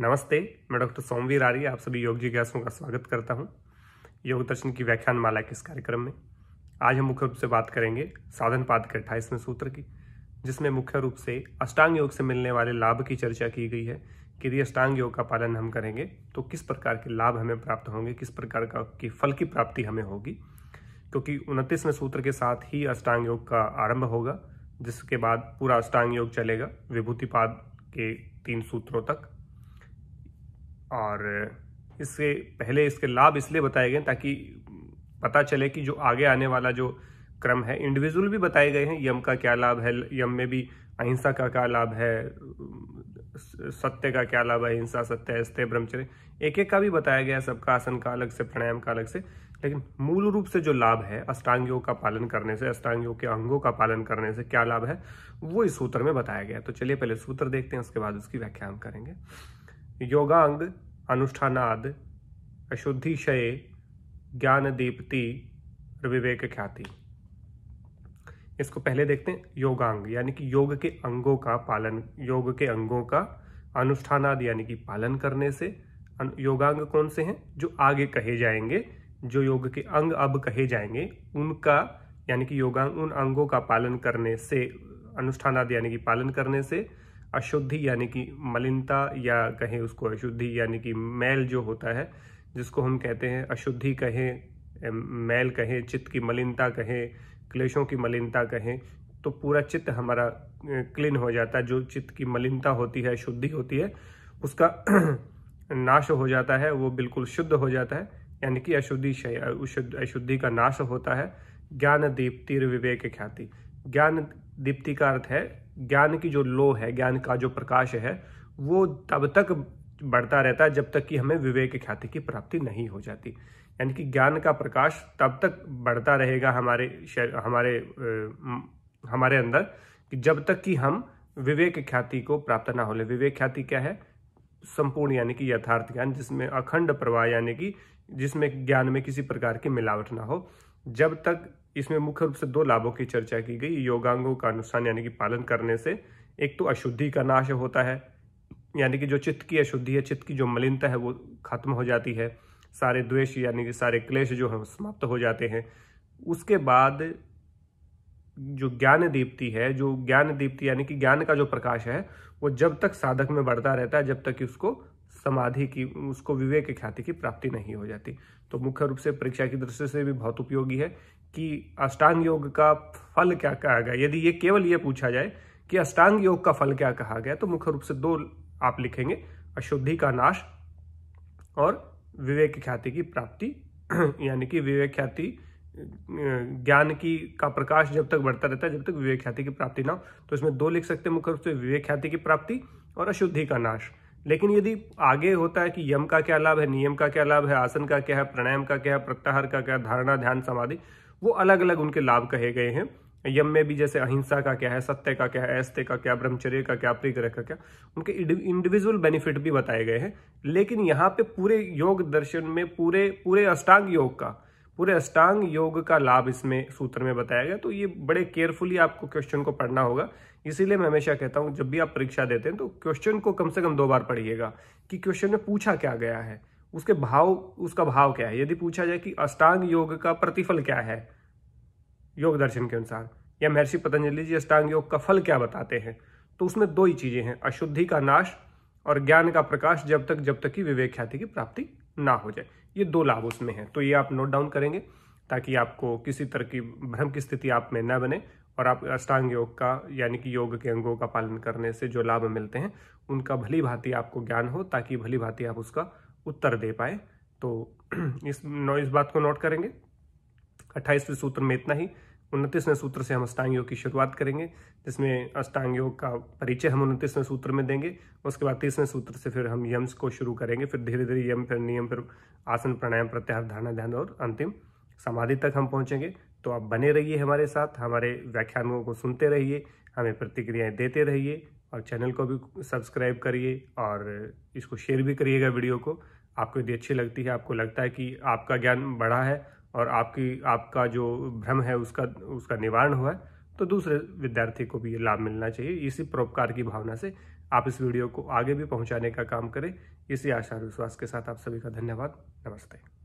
नमस्ते मैं डॉक्टर सोमवीर आर्य आप सभी योग जिज्ञासुओं का स्वागत करता हूं योग दर्शन की व्याख्यान माला के इस कार्यक्रम में आज हम मुख्य रूप से बात करेंगे साधन पाद के अट्ठाईसवें सूत्र की जिसमें मुख्य रूप से अष्टांग योग से मिलने वाले लाभ की चर्चा की गई है कि यदि अष्टांग योग का पालन हम करेंगे तो किस प्रकार के लाभ हमें प्राप्त होंगे किस प्रकार का की फल की प्राप्ति हमें होगी क्योंकि उनतीसवें सूत्र के साथ ही अष्टांग योग का आरंभ होगा जिसके बाद पूरा अष्टांग योग चलेगा विभूतिपाद के तीन सूत्रों तक और इससे पहले इसके लाभ इसलिए बताए गए ताकि पता चले कि जो आगे आने वाला जो क्रम है इंडिविजुअल भी बताए गए हैं यम का क्या लाभ है यम में भी अहिंसा का क्या लाभ है सत्य का क्या लाभ है अहिंसा सत्य अस्त्य ब्रह्मचर्य एक एक का भी बताया गया है सबका आसन का अलग से प्राणायाम का अलग से लेकिन मूल रूप से जो लाभ है अष्टांग योग का पालन करने से अष्टांग योग के अंगों का पालन करने से क्या लाभ है वो इस सूत्र में बताया गया तो चलिए पहले सूत्र देखते हैं उसके बाद उसकी व्याख्या करेंगे योगांग अनुष्ठानाद अशुद्धिशय ज्ञान दीप्ति विवेक ख्याति इसको पहले देखते हैं योगांग यानी कि योग के अंगों का पालन योग के अंगों का अनुष्ठानाद यानी कि पालन करने से योगांग कौन से हैं जो आगे कहे जाएंगे जो योग के अंग अब कहे जाएंगे उनका यानी कि योगांग उन अंगों का पालन करने से अनुष्ठानाद यानी कि पालन करने से अशुद्धि यानी कि मलिनता या कहें उसको अशुद्धि यानी कि मैल जो होता है जिसको हम कहते हैं अशुद्धि कहें मैल कहें चित्त की मलिनता कहें क्लेशों की मलिनता कहें तो पूरा चित्त हमारा क्लीन हो जाता है जो चित्त की मलिनता होती है शुद्धि होती है उसका नाश हो जाता है वो बिल्कुल शुद्ध हो जाता है यानी कि अशुद्धि अशुद्धि का नाश होता है ज्ञान दीप तीर विवेक ख्याति ज्ञान दीप्ति का अर्थ है ज्ञान की जो लो है ज्ञान का जो प्रकाश है वो तब तक बढ़ता रहता है जब तक कि हमें विवेक ख्याति की प्राप्ति नहीं हो जाती यानी कि ज्ञान का प्रकाश तब तक बढ़ता रहेगा हमारे हमारे हमारे अंदर कि जब तक कि हम विवेक ख्याति को प्राप्त ना हो ले विवेक ख्याति क्या है संपूर्ण यानी कि यथार्थ ज्ञान जिसमें अखंड प्रवाह यानी कि जिसमें ज्ञान में किसी प्रकार की मिलावट ना हो जब तक इसमें मुख्य रूप से दो लाभों की चर्चा की गई योगांगों का अनुष्ठान यानी कि पालन करने से एक तो अशुद्धि का नाश होता है यानी कि जो चित्त की अशुद्धि है चित्त की जो मलिनता है वो खत्म हो जाती है सारे द्वेष यानी कि सारे क्लेश जो हैं समाप्त हो जाते हैं उसके बाद जो ज्ञान दीप्ति है जो ज्ञान दीप्ति यानी कि ज्ञान का जो प्रकाश है वो जब तक साधक में बढ़ता रहता है जब तक कि उसको समाधि की उसको विवेक ख्याति की प्राप्ति नहीं हो जाती तो मुख्य रूप से परीक्षा की दृष्टि से भी बहुत उपयोगी है कि अष्टांग योग का फल क्या कहा गया यदि ये केवल ये पूछा जाए कि अष्टांग योग का फल क्या कहा गया तो मुख्य रूप से दो आप लिखेंगे अशुद्धि का नाश और विवेक ख्याति की प्राप्ति यानी कि विवेक ख्याति ज्ञान की का प्रकाश जब तक बढ़ता रहता है जब तक विवेक ख्याति की प्राप्ति ना हो तो इसमें दो लिख सकते हैं मुख्य रूप से विवेक ख्याति की प्राप्ति और अशुद्धि का नाश लेकिन यदि आगे होता है कि यम का क्या लाभ है नियम का क्या लाभ है आसन का क्या है प्राणायाम का क्या है प्रत्याहार का क्या धारणा ध्यान समाधि वो अलग अलग उनके लाभ कहे गए हैं यम में भी जैसे अहिंसा का क्या है सत्य का क्या है ऐस्ते का क्या ब्रह्मचर्य का क्या प्रिग्रह का क्या उनके इंडिविजुअल बेनिफिट भी बताए गए हैं लेकिन यहाँ पे पूरे योग दर्शन में पूरे पूरे अष्टांग योग का पूरे अष्टांग योग का लाभ इसमें सूत्र में बताया गया तो ये बड़े केयरफुली आपको क्वेश्चन को पढ़ना होगा इसीलिए मैं हमेशा कहता हूँ जब भी आप परीक्षा देते हैं तो क्वेश्चन को कम से कम दो बार पढ़िएगा कि क्वेश्चन में पूछा क्या गया है उसके भाव उसका भाव क्या है यदि पूछा जाए कि अष्टांग योग का प्रतिफल क्या है योग दर्शन के अनुसार या महर्षि पतंजलि जी अष्टांग योग का फल क्या बताते हैं तो उसमें दो ही चीजें हैं अशुद्धि का नाश और ज्ञान का प्रकाश जब तक जब तक की विवेक ख्याति की प्राप्ति ना हो जाए ये दो लाभ उसमें हैं तो ये आप नोट डाउन करेंगे ताकि आपको किसी तरह की भ्रम की स्थिति आप में न बने और आप अष्टांग योग का यानी कि योग के अंगों का पालन करने से जो लाभ मिलते हैं उनका भली भांति आपको ज्ञान हो ताकि भली भांति आप उसका उत्तर दे पाए तो इस इस बात को नोट करेंगे अट्ठाईसवें सूत्र में इतना ही उनतीसवें सूत्र से हम अष्टांग योग की शुरुआत करेंगे जिसमें अष्टांग योग का परिचय हम उनतीसवें सूत्र में देंगे उसके बाद तीसवें सूत्र से फिर हम यम्स को शुरू करेंगे फिर धीरे धीरे यम फिर नियम फिर आसन प्राणायाम प्रत्याहार धारणा ध्यान और अंतिम समाधि तक हम पहुँचेंगे तो आप बने रहिए हमारे साथ हमारे व्याख्यानों को सुनते रहिए हमें प्रतिक्रियाएँ देते रहिए और चैनल को भी सब्सक्राइब करिए और इसको शेयर भी करिएगा वीडियो को आपको यदि अच्छी लगती है आपको लगता है कि आपका ज्ञान बढ़ा है और आपकी आपका जो भ्रम है उसका उसका निवारण हुआ है तो दूसरे विद्यार्थी को भी ये लाभ मिलना चाहिए इसी परोपकार की भावना से आप इस वीडियो को आगे भी पहुंचाने का काम करें इसी आशा विश्वास के साथ आप सभी का धन्यवाद नमस्ते